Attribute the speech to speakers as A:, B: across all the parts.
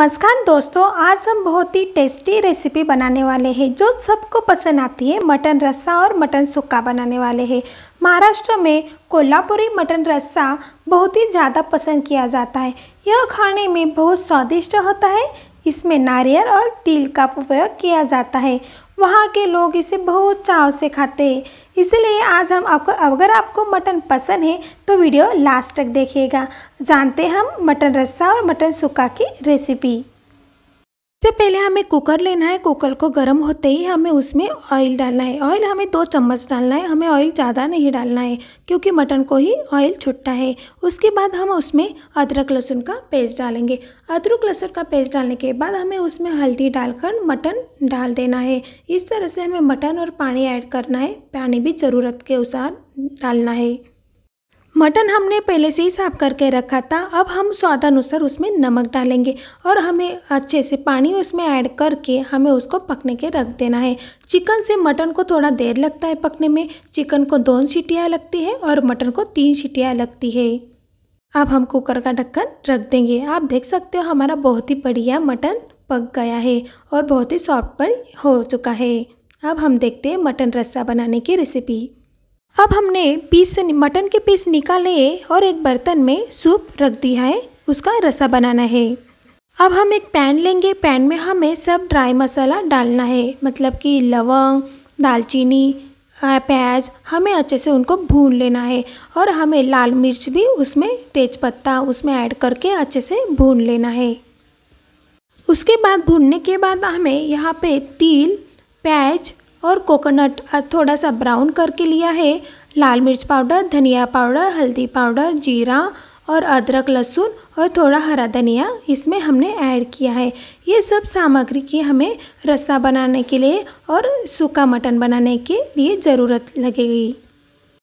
A: नमस्कार दोस्तों आज हम बहुत ही टेस्टी रेसिपी बनाने वाले हैं जो सबको पसंद आती है मटन रस्सा और मटन सुक्का बनाने वाले हैं महाराष्ट्र में कोल्हापुरी मटन रस्सा बहुत ही ज़्यादा पसंद किया जाता है यह खाने में बहुत स्वादिष्ट होता है इसमें नारियल और तिल का उपयोग किया जाता है वहाँ के लोग इसे बहुत चाव से खाते हैं इसलिए आज हम आपको अगर आपको मटन पसंद है तो वीडियो लास्ट तक देखिएगा जानते हम मटन रस्सा और मटन सुखा की रेसिपी सबसे पहले हमें कुकर लेना है कुकर को गर्म होते ही हमें उसमें ऑयल डालना है ऑयल हमें दो चम्मच डालना है हमें ऑयल ज़्यादा नहीं डालना है क्योंकि मटन को ही ऑयल छुट्टा है उसके बाद हम उसमें अदरक लहसुन का पेस्ट डालेंगे अदरक लहसुन का पेस्ट डालने के बाद हमें उसमें हल्दी डालकर मटन डाल देना है इस तरह से हमें मटन और पानी ऐड करना है पानी भी ज़रूरत के अनुसार डालना है मटन हमने पहले से ही साफ़ करके रखा था अब हम स्वादानुसार उसमें नमक डालेंगे और हमें अच्छे से पानी उसमें ऐड करके हमें उसको पकने के रख देना है चिकन से मटन को थोड़ा देर लगता है पकने में चिकन को दो सीटियाँ लगती है और मटन को तीन सीटियाँ लगती है अब हम कुकर का ढक्कन रख देंगे आप देख सकते हो हमारा बहुत ही बढ़िया मटन पक गया है और बहुत ही सॉफ्ट पर हो चुका है अब हम देखते हैं मटन रस्सा बनाने की रेसिपी अब हमने पीस मटन के पीस निकाले और एक बर्तन में सूप रख दिया है उसका रसा बनाना है अब हम एक पैन लेंगे पैन में हमें सब ड्राई मसाला डालना है मतलब कि लवंग दालचीनी प्याज हमें अच्छे से उनको भून लेना है और हमें लाल मिर्च भी उसमें तेज़पत्ता उसमें ऐड करके अच्छे से भून लेना है उसके बाद भूनने के बाद हमें यहाँ पे तिल प्याज और कोकोनट थोड़ा सा ब्राउन करके लिया है लाल मिर्च पाउडर धनिया पाउडर हल्दी पाउडर जीरा और अदरक लहसुन और थोड़ा हरा धनिया इसमें हमने ऐड किया है ये सब सामग्री की हमें रस्सा बनाने के लिए और सूखा मटन बनाने के लिए ज़रूरत लगेगी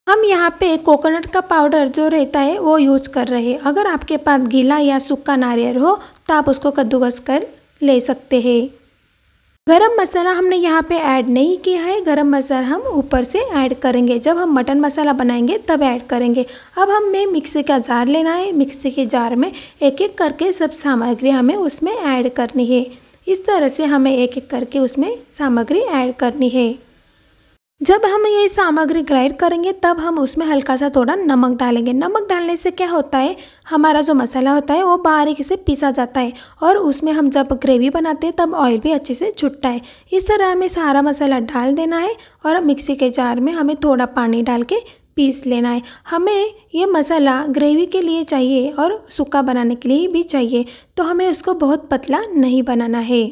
A: हम यहाँ पे कोकोनट का पाउडर जो रहता है वो यूज़ कर रहे हैं अगर आपके पास गीला या सूखा नारियल हो तो आप उसको कद्दूकस कर ले सकते हैं गरम मसाला हमने यहाँ पे ऐड नहीं किया है गरम मसाला हम ऊपर से ऐड करेंगे जब हम मटन मसाला बनाएंगे तब ऐड करेंगे अब हमें मिक्सी का जार लेना है मिक्सी के जार में एक एक करके सब सामग्री हमें उसमें ऐड करनी है इस तरह से हमें एक एक करके उसमें सामग्री ऐड करनी है जब हम ये सामग्री ग्राइंड करेंगे तब हम उसमें हल्का सा थोड़ा नमक डालेंगे नमक डालने से क्या होता है हमारा जो मसाला होता है वो बारीक से पिसा जाता है और उसमें हम जब ग्रेवी बनाते हैं तब ऑयल भी अच्छे से छुटता है इस तरह हमें सारा मसाला डाल देना है और मिक्सी के जार में हमें थोड़ा पानी डाल के पीस लेना है हमें ये मसाला ग्रेवी के लिए चाहिए और सूखा बनाने के लिए भी चाहिए तो हमें उसको बहुत पतला नहीं बनाना है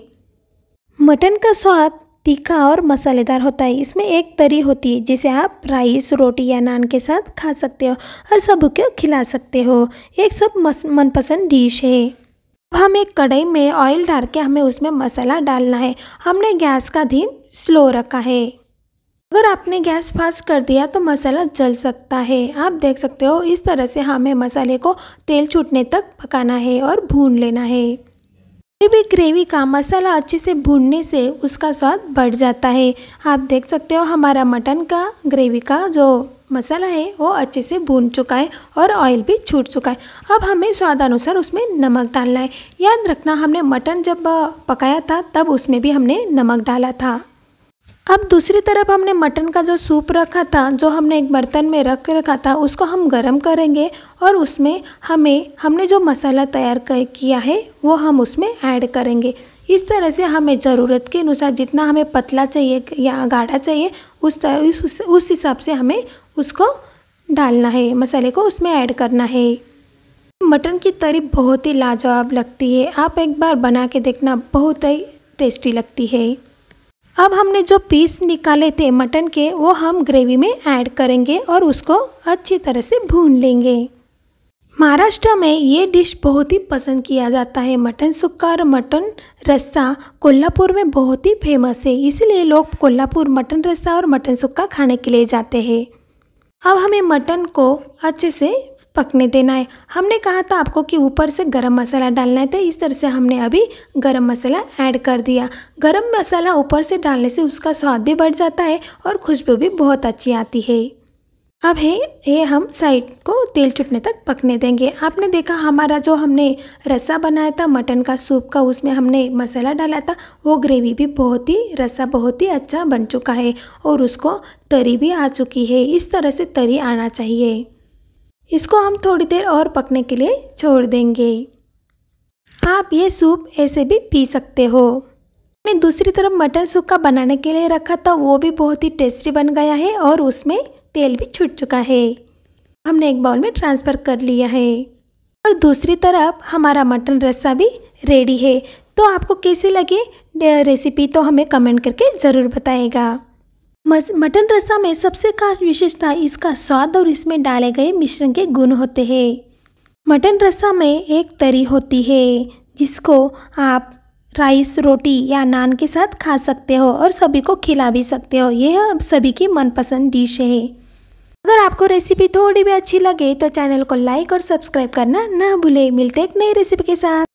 A: मटन का स्वाद तीखा और मसालेदार होता है इसमें एक तरी होती है जिसे आप राइस रोटी या नान के साथ खा सकते हो और सबको खिला सकते हो एक सब मनपसंद डिश है अब हम एक कढ़ाई में ऑयल डाल के हमें उसमें मसाला डालना है हमने गैस का धीम स्लो रखा है अगर आपने गैस फास्ट कर दिया तो मसाला जल सकता है आप देख सकते हो इस तरह से हमें मसाले को तेल छूटने तक पकाना है और भून लेना है कोई भी ग्रेवी का मसाला अच्छे से भूनने से उसका स्वाद बढ़ जाता है आप देख सकते हो हमारा मटन का ग्रेवी का जो मसाला है वो अच्छे से भून चुका है और ऑयल भी छूट चुका है अब हमें स्वाद अनुसार उसमें नमक डालना है याद रखना हमने मटन जब पकाया था तब उसमें भी हमने नमक डाला था अब दूसरी तरफ हमने मटन का जो सूप रखा था जो हमने एक बर्तन में रख रखा था उसको हम गरम करेंगे और उसमें हमें हमने जो मसाला तैयार किया है वो हम उसमें ऐड करेंगे इस तरह से हमें ज़रूरत के अनुसार जितना हमें पतला चाहिए या गाढ़ा चाहिए उस तरह उस उस हिसाब से हमें उसको डालना है मसाले को उसमें ऐड करना है मटन की तरी बहुत ही लाजवाब लगती है आप एक बार बना के देखना बहुत ही टेस्टी लगती है अब हमने जो पीस निकाले थे मटन के वो हम ग्रेवी में ऐड करेंगे और उसको अच्छी तरह से भून लेंगे महाराष्ट्र में ये डिश बहुत ही पसंद किया जाता है मटन सुक्का और मटन रस्सा कोल्हापुर में बहुत ही फेमस है इसलिए लोग कोल्हापुर मटन रस्सा और मटन सुक्का खाने के लिए जाते हैं अब हमें मटन को अच्छे से पकने देना है हमने कहा था आपको कि ऊपर से गरम मसाला डालना है तो इस तरह से हमने अभी गरम मसाला ऐड कर दिया गरम मसाला ऊपर से डालने से उसका स्वाद भी बढ़ जाता है और खुशबू भी बहुत अच्छी आती है अब है ये हम साइड को तेल चुटने तक पकने देंगे आपने देखा हमारा जो हमने रसा बनाया था मटन का सूप का उसमें हमने मसाला डाला था वो ग्रेवी भी बहुत ही रसा बहुत ही अच्छा बन चुका है और उसको तरी भी आ चुकी है इस तरह से तरी आना चाहिए इसको हम थोड़ी देर और पकने के लिए छोड़ देंगे आप ये सूप ऐसे भी पी सकते हो मैंने दूसरी तरफ मटन सूप का बनाने के लिए रखा था वो भी बहुत ही टेस्टी बन गया है और उसमें तेल भी छूट चुका है हमने एक बाउल में ट्रांसफ़र कर लिया है और दूसरी तरफ हमारा मटन रस्सा भी रेडी है तो आपको कैसी लगी रेसिपी तो हमें कमेंट करके ज़रूर बताएगा मटन रसा में सबसे खास विशेषता इसका स्वाद और इसमें डाले गए मिश्रण के गुण होते हैं मटन रसा में एक तरी होती है जिसको आप राइस रोटी या नान के साथ खा सकते हो और सभी को खिला भी सकते हो यह सभी की मनपसंद डिश है अगर आपको रेसिपी थोड़ी भी अच्छी लगे तो चैनल को लाइक और सब्सक्राइब करना ना भूले मिलते एक नई रेसिपी के साथ